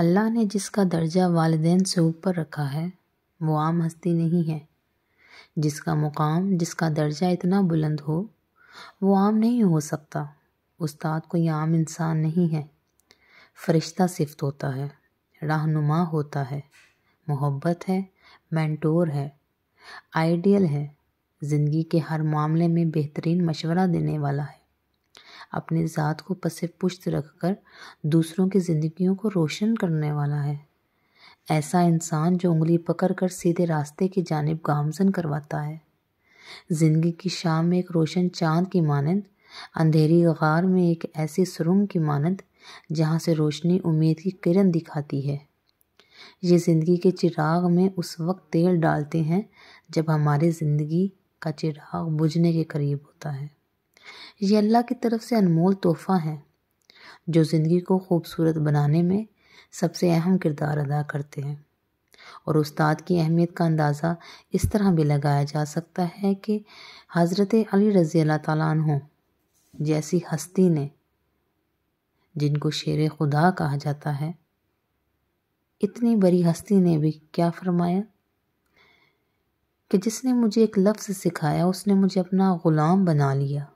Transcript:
अल्लाह ने जिसका दर्जा वालदे से ऊपर रखा है वो आम हस्ती नहीं है जिसका मुकाम जिसका दर्जा इतना बुलंद हो वो आम नहीं हो सकता उस्ताद कोई आम इंसान नहीं है फरिश्ता सिफ्त होता है रहनुमा होता है मोहब्बत है मैंटोर है आइडियल है ज़िंदगी के हर मामले में बेहतरीन मशवरा देने वाला है अपनी ज़ात को पसे पुश्त रख कर दूसरों की ज़िंदगियों को रोशन करने वाला है ऐसा इंसान जो उंगली पकड़ कर सीधे रास्ते की जानब गामजन करवाता है ज़िंदगी की शाम में एक रोशन चांद की मानंद अंधेरी गार में एक ऐसी सुरंग की मानंद जहाँ से रोशनी उम्मीद की किरण दिखाती है ये ज़िंदगी के चिराग में उस वक्त तेल डालते हैं जब हमारी ज़िंदगी का चिराग बुझने के करीब होता है ये अल्लाह की तरफ से अनमोल तोहफ़ा है जो ज़िंदगी को खूबसूरत बनाने में सबसे अहम किरदार अदा करते हैं और उस्ताद की अहमियत का अंदाज़ा इस तरह भी लगाया जा सकता है कि हज़रत अली रज़ी अल्लाह तहों जैसी हस्ती ने जिनको शेर खुदा कहा जाता है इतनी बड़ी हस्ती ने भी क्या फरमाया कि जिसने मुझे एक लफ्ज़ सिखाया उसने मुझे अपना ग़ुलाम बना लिया